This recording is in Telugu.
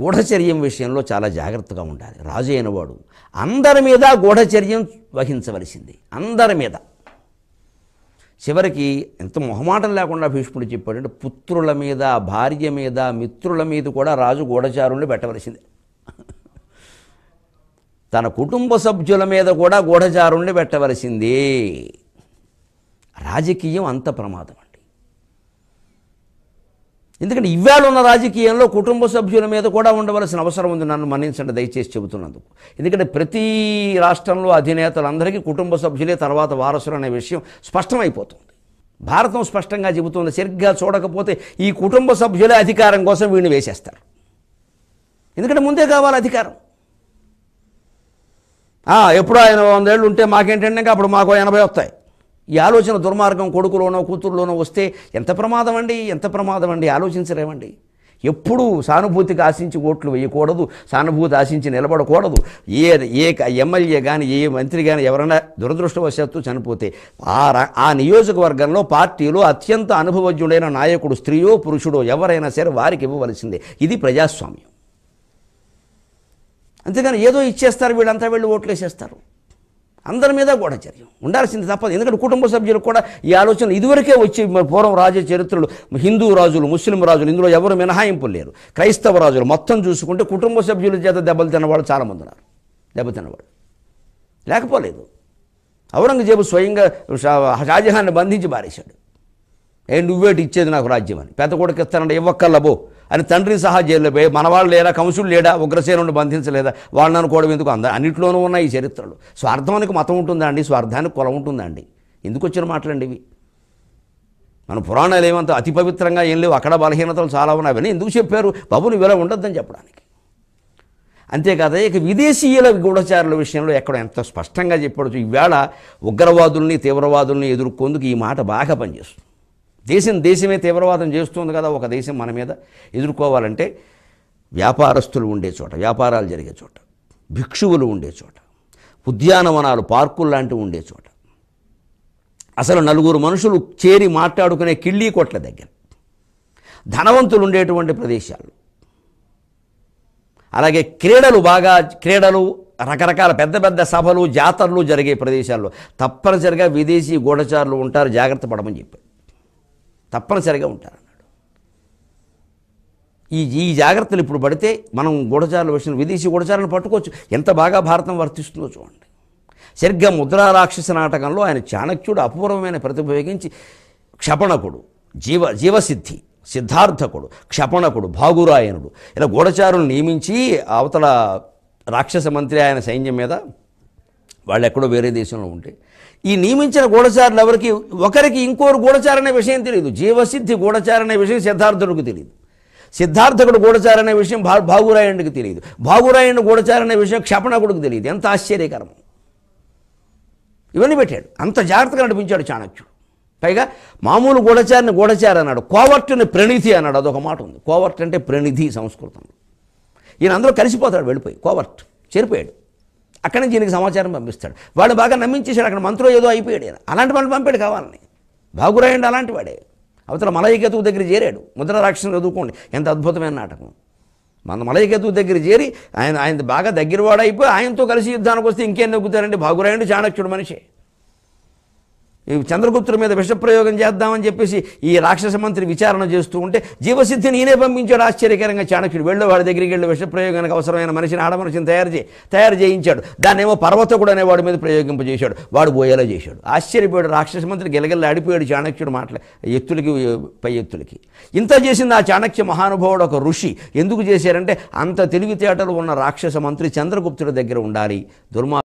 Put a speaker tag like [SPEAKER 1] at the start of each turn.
[SPEAKER 1] గూఢచర్యం విషయంలో చాలా జాగ్రత్తగా ఉండాలి రాజు అయినవాడు అందరి మీద గూఢచర్యం వహించవలసింది అందరి మీద చివరికి ఎంత మొహమాటం లేకుండా భీష్ముడు చెప్పాడంటే పుత్రుల మీద భార్య మీద మిత్రుల మీద కూడా రాజు గూఢచారుణ్ణి పెట్టవలసింది తన కుటుంబ సభ్యుల మీద కూడా గూఢచారుణ్ణి పెట్టవలసింది రాజకీయం అంత ప్రమాదం ఎందుకంటే ఇవాళ ఉన్న రాజకీయంలో కుటుంబ సభ్యుల మీద కూడా ఉండవలసిన అవసరం ఉంది నన్ను మన్నించండి దయచేసి చెబుతున్నందుకు ఎందుకంటే ప్రతి రాష్ట్రంలో అధినేతలందరికీ కుటుంబ సభ్యులే తర్వాత వారసులు అనే విషయం స్పష్టమైపోతుంది భారతం స్పష్టంగా చెబుతుంది సరిగ్గా చూడకపోతే ఈ కుటుంబ సభ్యులే అధికారం కోసం వీడిని వేసేస్తారు ఎందుకంటే ముందే కావాలి అధికారం ఎప్పుడు ఆయన వందేళ్ళు ఉంటే మాకేంటంటే అప్పుడు మాకు ఎనభై వస్తాయి ఈ ఆలోచన దుర్మార్గం కొడుకులోనో కూతురులోనో వస్తే ఎంత ప్రమాదం అండి ఎంత ప్రమాదం అండి ఆలోచించలేమండి ఎప్పుడూ సానుభూతికి ఆశించి ఓట్లు వేయకూడదు సానుభూతి ఆశించి నిలబడకూడదు ఏ ఏ ఎమ్మెల్యే కానీ ఏ మంత్రి కానీ ఎవరైనా దురదృష్టవశాత్తు చనిపోతే ఆ ఆ నియోజకవర్గంలో పార్టీలో అత్యంత అనుభవజ్ఞుడైన నాయకుడు స్త్రీయో పురుషుడో ఎవరైనా సరే వారికి ఇవ్వవలసిందే ఇది ప్రజాస్వామ్యం అంతేగాని ఏదో ఇచ్చేస్తారు వీళ్ళంతా వెళ్ళి ఓట్లేసేస్తారు అందరి మీద కూడా చర్య ఉండాల్సింది తప్పదు ఎందుకంటే కుటుంబ సభ్యులకు కూడా ఈ ఆలోచన ఇదివరకే వచ్చి పూర్వం రాజ చరిత్రలు హిందూ రాజులు ముస్లిం రాజులు ఇందులో ఎవరు మినహాయింపు లేరు క్రైస్తవ రాజులు మొత్తం చూసుకుంటే కుటుంబ సభ్యుల చేత దెబ్బలు తిన్నవాళ్ళు చాలామంది ఉన్నారు దెబ్బతినవాడు లేకపోలేదు ఔరంగజేబు స్వయంగా షాజహాన్ని బంధించి బారేశాడు ఏ నువ్వేటి ఇచ్చేది నాకు రాజ్యం అని పెద్ద కొడుకు ఇస్తానంటే ఇవ్వక్కర్లబో అని తండ్రి సహా జైల్లో పోయి మనవాళ్ళు లేడా కంసుడు లేడా ఉగ్రసేనుడు బంధించలేదా వాళ్ళని అనుకోవడం ఎందుకు అంద అన్నింటిలోనూ ఉన్నాయి ఈ చరిత్రలు స్వార్థానికి మతం ఉంటుందా అండి స్వార్థానికి కులం ఉంటుందా అండి ఎందుకు వచ్చిన మాటలండి ఇవి మన పురాణాలు ఏమంత అతి పవిత్రంగా ఏం లేవు అక్కడ బలహీనతలు చాలా ఉన్నాయి అవన్నీ ఎందుకు చెప్పారు బాబులు ఇలా ఉండొద్దని చెప్పడానికి అంతేకాదు ఇక విదేశీయుల గూఢచారుల విషయంలో ఎక్కడ ఎంత స్పష్టంగా చెప్పవచ్చు ఈవేళ ఉగ్రవాదుల్ని తీవ్రవాదుల్ని ఎదుర్కొందుకు ఈ మాట బాగా పనిచేస్తుంది దేశం దేశమే తీవ్రవాదం చేస్తుంది కదా ఒక దేశం మన మీద ఎదుర్కోవాలంటే వ్యాపారస్తులు ఉండే చోట వ్యాపారాలు జరిగే చోట భిక్షువులు ఉండే చోట ఉద్యానవనాలు పార్కులు లాంటివి ఉండే చోట అసలు నలుగురు మనుషులు చేరి మాట్లాడుకునే కిళ్ళీ కొట్ల దగ్గర ధనవంతులు ఉండేటువంటి ప్రదేశాలు అలాగే క్రీడలు బాగా క్రీడలు రకరకాల పెద్ద పెద్ద సభలు జాతరలు జరిగే ప్రదేశాల్లో తప్పనిసరిగా విదేశీ గూఢచారులు ఉంటారు జాగ్రత్త పడమని చెప్పారు తప్పనిసరిగా ఉంటారు ఈ ఈ జాగ్రత్తలు ఇప్పుడు పడితే మనం గూఢచారులు విషయం విదేశీ గూఢచారులను పట్టుకోవచ్చు ఎంత బాగా భారతం వర్తిస్తుందో చూడండి సరిగ్గా ముద్రా రాక్షస నాటకంలో ఆయన చాణక్యుడు అపూర్వమైన ప్రతిభయోగించి క్షపణకుడు జీవ జీవసిద్ధి సిద్ధార్థకుడు క్షపణకుడు భాగురాయనుడు ఇలా గూఢచారులు నియమించి అవతల రాక్షస మంత్రి ఆయన సైన్యం మీద వాళ్ళు ఎక్కడో వేరే దేశంలో ఉంటే ఈ నియమించిన గూఢచారులు ఎవరికి ఒకరికి ఇంకోరు గూఢచారు అనే విషయం తెలియదు జీవసిద్ధి గూఢచారు అనే విషయం సిద్ధార్థుడికి తెలియదు సిద్ధార్థకుడు గూఢచారు అనే విషయం భా భాగురాయణుడికి తెలియదు భాగురాయణుడు గూఢచారు అనే విషయం క్షపణకుడికి తెలియదు ఎంత ఆశ్చర్యకరం ఇవన్నీ పెట్టాడు అంత జాగ్రత్తగా నడిపించాడు చాణక్యుడు పైగా మామూలు గూఢచారిని గూఢచారి అన్నాడు కోవర్టుని ప్రణిధి అన్నాడు అదొక మాట ఉంది కోవర్ట్ అంటే ప్రణిధి సంస్కృతం ఈయన అందరూ కలిసిపోతాడు వెళ్ళిపోయి కోవర్ట్ చేరిపోయాడు అక్కడి నుంచి ఈయనకి సమాచారం పంపిస్తాడు వాళ్ళు బాగా నమ్మించేశాడు అక్కడ మంత్రులు ఏదో అయిపోయాడు అలాంటి వాళ్ళు పంపాడు కావాలని బాగురాయండి అలాంటి వాడే అవతల మలయకేతువు దగ్గర చేరాడు ముద్ర రాక్షసం చదువుకోండి ఎంత అద్భుతమైన నాటకం మన మలయకేతువు దగ్గర చేరి ఆయన ఆయన బాగా దగ్గరవాడైపోయి ఆయనతో కలిసి యుద్ధానికి వస్తే ఇంకేం నొక్కుతారండి బాగురాయుడు చాణక్యుడు మనిషి చంద్రగుప్తుడి మీద విషప్రయోగం చేద్దామని చెప్పేసి ఈ రాక్షస మంత్రి విచారణ చేస్తూ ఉంటే జీవసిద్ధిని ఈయనే పంపించాడు ఆశ్చర్యకరంగా చాణక్యుడు వెళ్ళి వాడి దగ్గరికి వెళ్ళి విషప్రయోగానికి అవసరమైన మనిషిని ఆడమనిషిని తయారు చే తయారు చేయించాడు దాన్నేమో పర్వతకుడు అనే వాడి మీద ప్రయోగింపజేశాడు వాడు పోయేలా చేశాడు ఆశ్చర్యపోయాడు రాక్షస మంత్రి గెలగెల్లా ఆడిపోయాడు చాణక్యుడు మాట్లాడు ఎత్తులకి పై ఎత్తులకి ఇంత చేసింది ఆ చాణక్య మహానుభావుడు ఒక ఋషి ఎందుకు చేశారంటే అంత తెలివితేటలు ఉన్న రాక్షస మంత్రి చంద్రగుప్తుడి దగ్గర ఉండాలి దుర్మా